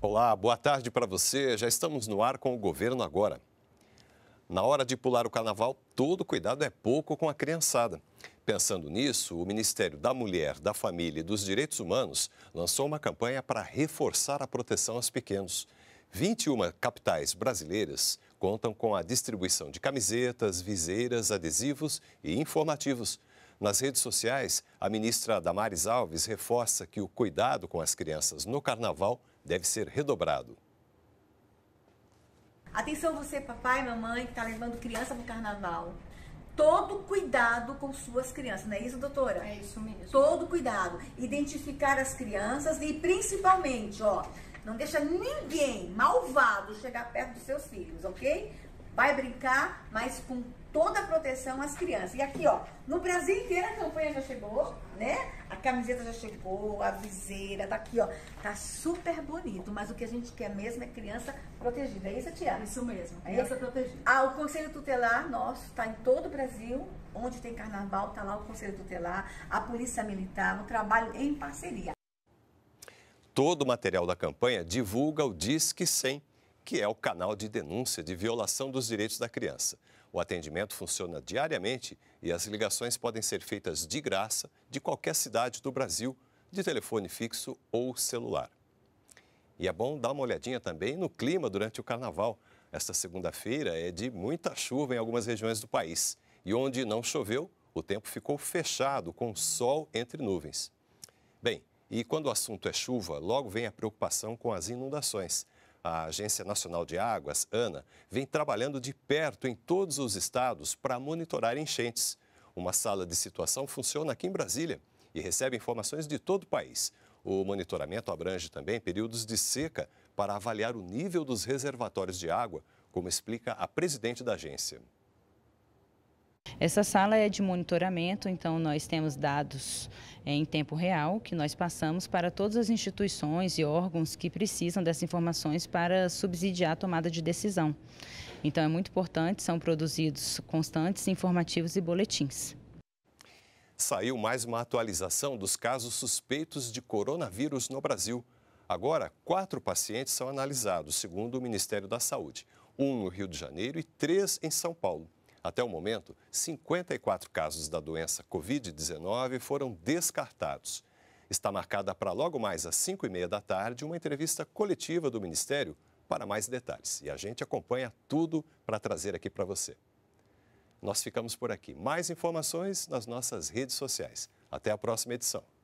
Olá, boa tarde para você. Já estamos no ar com o governo agora. Na hora de pular o carnaval, todo cuidado é pouco com a criançada. Pensando nisso, o Ministério da Mulher, da Família e dos Direitos Humanos lançou uma campanha para reforçar a proteção aos pequenos. 21 capitais brasileiras contam com a distribuição de camisetas, viseiras, adesivos e informativos nas redes sociais, a ministra Damares Alves reforça que o cuidado com as crianças no carnaval deve ser redobrado. Atenção você, papai, mamãe, que está levando criança para o carnaval. Todo cuidado com suas crianças, não é isso, doutora? É isso mesmo. Todo cuidado. Identificar as crianças e principalmente, ó, não deixa ninguém malvado chegar perto dos seus filhos, ok? Vai brincar, mas com toda a proteção às crianças. E aqui, ó, no Brasil inteiro a campanha já chegou, né? A camiseta já chegou, a viseira, tá aqui, ó. Tá super bonito, mas o que a gente quer mesmo é criança protegida. É isso, Tiago? Isso mesmo, é? criança é? protegida. Ah, o Conselho Tutelar nosso tá em todo o Brasil. Onde tem carnaval, tá lá o Conselho Tutelar, a Polícia Militar, um trabalho em parceria. Todo o material da campanha divulga o Disque 100 que é o canal de denúncia de violação dos direitos da criança. O atendimento funciona diariamente e as ligações podem ser feitas de graça de qualquer cidade do Brasil, de telefone fixo ou celular. E é bom dar uma olhadinha também no clima durante o carnaval. Esta segunda-feira é de muita chuva em algumas regiões do país. E onde não choveu, o tempo ficou fechado, com sol entre nuvens. Bem, e quando o assunto é chuva, logo vem a preocupação com as inundações. A Agência Nacional de Águas, ANA, vem trabalhando de perto em todos os estados para monitorar enchentes. Uma sala de situação funciona aqui em Brasília e recebe informações de todo o país. O monitoramento abrange também períodos de seca para avaliar o nível dos reservatórios de água, como explica a presidente da agência. Essa sala é de monitoramento, então nós temos dados eh, em tempo real que nós passamos para todas as instituições e órgãos que precisam dessas informações para subsidiar a tomada de decisão. Então é muito importante, são produzidos constantes, informativos e boletins. Saiu mais uma atualização dos casos suspeitos de coronavírus no Brasil. Agora, quatro pacientes são analisados, segundo o Ministério da Saúde: um no Rio de Janeiro e três em São Paulo. Até o momento, 54 casos da doença Covid-19 foram descartados. Está marcada para logo mais às 5 e meia da tarde uma entrevista coletiva do Ministério para mais detalhes. E a gente acompanha tudo para trazer aqui para você. Nós ficamos por aqui. Mais informações nas nossas redes sociais. Até a próxima edição.